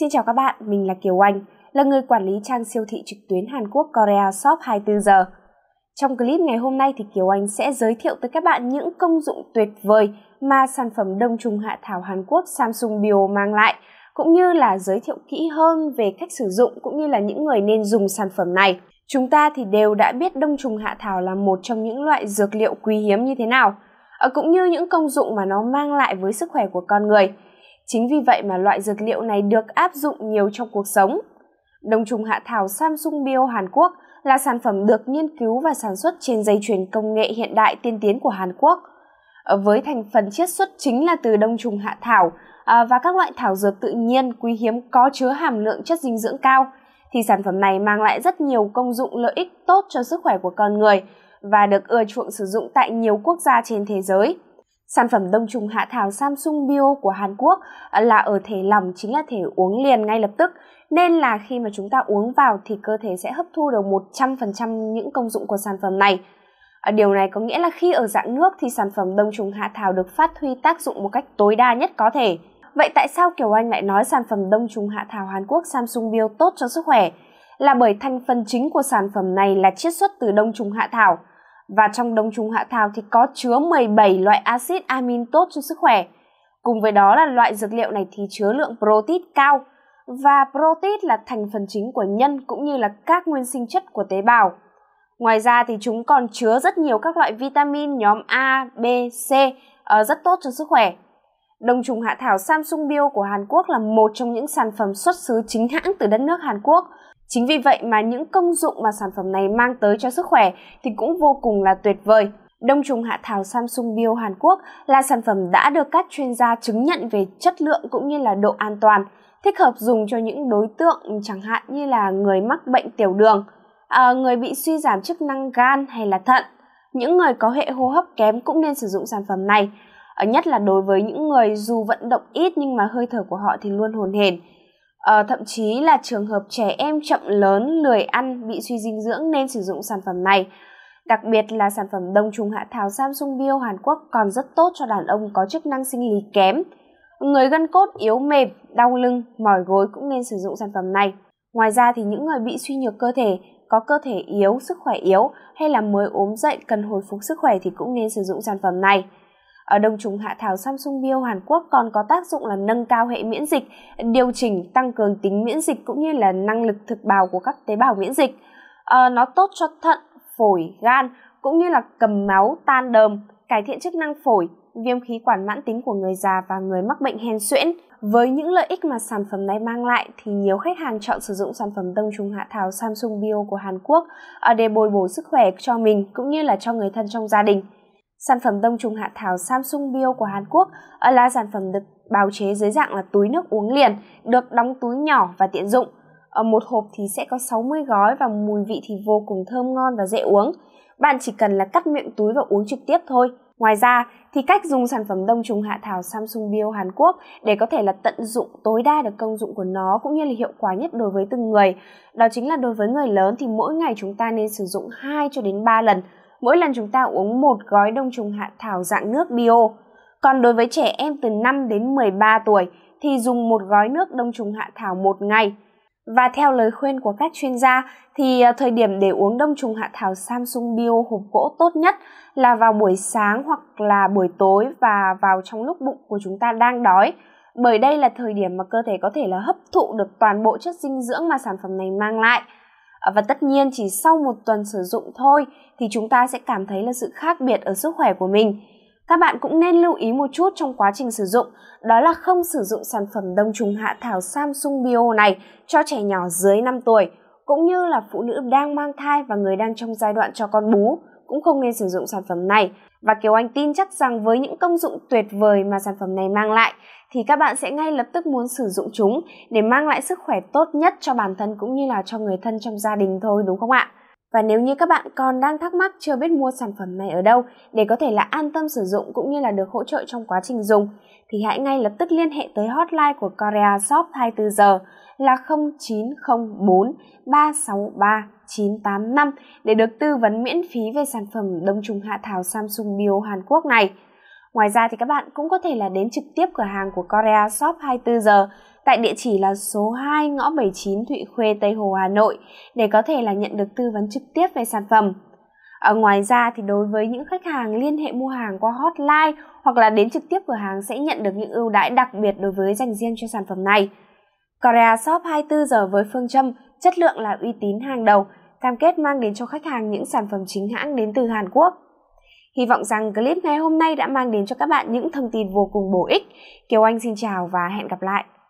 Xin chào các bạn, mình là Kiều Anh, là người quản lý trang siêu thị trực tuyến Hàn Quốc Korea Shop 24 giờ. Trong clip ngày hôm nay thì Kiều Anh sẽ giới thiệu tới các bạn những công dụng tuyệt vời mà sản phẩm đông trùng hạ thảo Hàn Quốc Samsung Bio mang lại, cũng như là giới thiệu kỹ hơn về cách sử dụng cũng như là những người nên dùng sản phẩm này. Chúng ta thì đều đã biết đông trùng hạ thảo là một trong những loại dược liệu quý hiếm như thế nào, ờ, cũng như những công dụng mà nó mang lại với sức khỏe của con người. Chính vì vậy mà loại dược liệu này được áp dụng nhiều trong cuộc sống. Đông trùng hạ thảo Samsung Bio Hàn Quốc là sản phẩm được nghiên cứu và sản xuất trên dây chuyền công nghệ hiện đại tiên tiến của Hàn Quốc. Ờ, với thành phần chiết xuất chính là từ đông trùng hạ thảo ờ, và các loại thảo dược tự nhiên quý hiếm có chứa hàm lượng chất dinh dưỡng cao, thì sản phẩm này mang lại rất nhiều công dụng lợi ích tốt cho sức khỏe của con người và được ưa chuộng sử dụng tại nhiều quốc gia trên thế giới. Sản phẩm đông trùng hạ thảo Samsung Bio của Hàn Quốc ờ, là ở thể lỏng chính là thể uống liền ngay lập tức, nên là khi mà chúng ta uống vào thì cơ thể sẽ hấp thu được 100% những công dụng của sản phẩm này. Ờ, điều này có nghĩa là khi ở dạng nước thì sản phẩm đông trùng hạ thảo được phát huy tác dụng một cách tối đa nhất có thể. Vậy tại sao Kiều Anh lại nói sản phẩm đông trùng hạ thảo Hàn Quốc Samsung Bio tốt cho sức khỏe? Là bởi thành phần chính của sản phẩm này là chiết xuất từ đông trùng hạ thảo – và trong đông trùng hạ thảo thì có chứa 17 loại axit amin tốt cho sức khỏe. Cùng với đó là loại dược liệu này thì chứa lượng protein cao và protein là thành phần chính của nhân cũng như là các nguyên sinh chất của tế bào. Ngoài ra thì chúng còn chứa rất nhiều các loại vitamin nhóm A, B, C ờ, rất tốt cho sức khỏe. Đông trùng hạ thảo Samsung Bio của Hàn Quốc là một trong những sản phẩm xuất xứ chính hãng từ đất nước Hàn Quốc Chính vì vậy mà những công dụng mà sản phẩm này mang tới cho sức khỏe thì cũng vô cùng là tuyệt vời. Đông trùng hạ thảo Samsung Bio Hàn Quốc là sản phẩm đã được các chuyên gia chứng nhận về chất lượng cũng như là độ an toàn, thích hợp dùng cho những đối tượng chẳng hạn như là người mắc bệnh tiểu đường, à, người bị suy giảm chức năng gan hay là thận. Những người có hệ hô hấp kém cũng nên sử dụng sản phẩm này, ờ, nhất là đối với những người dù vận động ít nhưng mà hơi thở của họ thì luôn hồn hển À, thậm chí là trường hợp trẻ em chậm lớn, lười ăn, bị suy dinh dưỡng nên sử dụng sản phẩm này. Đặc biệt là sản phẩm đông trùng hạ thảo Samsung Bio Hàn Quốc còn rất tốt cho đàn ông có chức năng sinh lý kém. Người gân cốt yếu mềm, đau lưng, mỏi gối cũng nên sử dụng sản phẩm này. Ngoài ra thì những người bị suy nhược cơ thể, có cơ thể yếu, sức khỏe yếu hay là mới ốm dậy cần hồi phục sức khỏe thì cũng nên sử dụng sản phẩm này. Ở đông trùng hạ thảo Samsung Bio Hàn Quốc còn có tác dụng là nâng cao hệ miễn dịch, điều chỉnh tăng cường tính miễn dịch cũng như là năng lực thực bào của các tế bào miễn dịch. À, nó tốt cho thận, phổi, gan cũng như là cầm máu, tan đờm, cải thiện chức năng phổi, viêm khí quản mãn tính của người già và người mắc bệnh hen suyễn. Với những lợi ích mà sản phẩm này mang lại thì nhiều khách hàng chọn sử dụng sản phẩm đông trùng hạ thảo Samsung Bio của Hàn Quốc ờ, để bồi bổ sức khỏe cho mình cũng như là cho người thân trong gia đình. Sản phẩm đông trùng hạ thảo Samsung Bio của Hàn Quốc là sản phẩm được bào chế dưới dạng là túi nước uống liền, được đóng túi nhỏ và tiện dụng. Ở một hộp thì sẽ có 60 gói và mùi vị thì vô cùng thơm ngon và dễ uống. Bạn chỉ cần là cắt miệng túi và uống trực tiếp thôi. Ngoài ra thì cách dùng sản phẩm đông trùng hạ thảo Samsung Bio Hàn Quốc để có thể là tận dụng tối đa được công dụng của nó cũng như là hiệu quả nhất đối với từng người. Đó chính là đối với người lớn thì mỗi ngày chúng ta nên sử dụng 2 cho đến 3 lần mỗi lần chúng ta uống một gói đông trùng hạ thảo dạng nước bio. Còn đối với trẻ em từ 5 đến 13 tuổi thì dùng một gói nước đông trùng hạ thảo một ngày. Và theo lời khuyên của các chuyên gia thì ờ, thời điểm để uống đông trùng hạ thảo Samsung Bio hộp gỗ tốt nhất là vào buổi sáng hoặc là buổi tối và vào trong lúc bụng của chúng ta đang đói. Bởi đây là thời điểm mà cơ thể có thể là hấp thụ được toàn bộ chất dinh dưỡng mà sản phẩm này mang lại. Ờ, và tất nhiên chỉ sau một tuần sử dụng thôi thì chúng ta sẽ cảm thấy là sự khác biệt ở sức khỏe của mình các bạn cũng nên lưu ý một chút trong quá trình sử dụng đó là không sử dụng sản phẩm đông trùng hạ thảo Samsung Bio này cho trẻ nhỏ dưới 5 tuổi cũng như là phụ nữ đang mang thai và người đang trong giai đoạn cho con bú cũng không nên sử dụng sản phẩm này. Và Kiều Anh tin chắc rằng với những công dụng tuyệt vời mà sản phẩm này mang lại thì các bạn sẽ ngay lập tức muốn sử dụng chúng để mang lại sức khỏe tốt nhất cho bản thân cũng như là cho người thân trong gia đình thôi đúng không ạ? Và nếu như các bạn còn đang thắc mắc chưa biết mua sản phẩm này ở đâu để có thể là an tâm sử dụng cũng như là được hỗ trợ trong quá trình dùng thì hãy ngay lập tức liên hệ tới hotline của Korea Shop 24 giờ là 0904 363 985 để được tư vấn miễn phí về sản phẩm đông trùng hạ thảo Samsung Bio Hàn Quốc này. Ngoài ra thì các bạn cũng có thể là đến trực tiếp cửa hàng của Korea Shop 24 giờ tại địa chỉ là số 2 ngõ 79 Thụy Khuê, Tây Hồ, Hà Nội để có thể là nhận được tư vấn trực tiếp về sản phẩm. Ở ngoài ra thì đối với những khách hàng liên hệ mua hàng qua hotline hoặc là đến trực tiếp cửa hàng sẽ nhận được những ưu đãi đặc biệt đối với dành riêng cho sản phẩm này. Korea Shop 24 giờ với phương châm chất lượng là uy tín hàng đầu cam kết mang đến cho khách hàng những sản phẩm chính hãng đến từ Hàn Quốc. Hy vọng rằng clip ngày hôm nay đã mang đến cho các bạn những thông tin vô cùng bổ ích. Kiều Anh xin chào và hẹn gặp lại.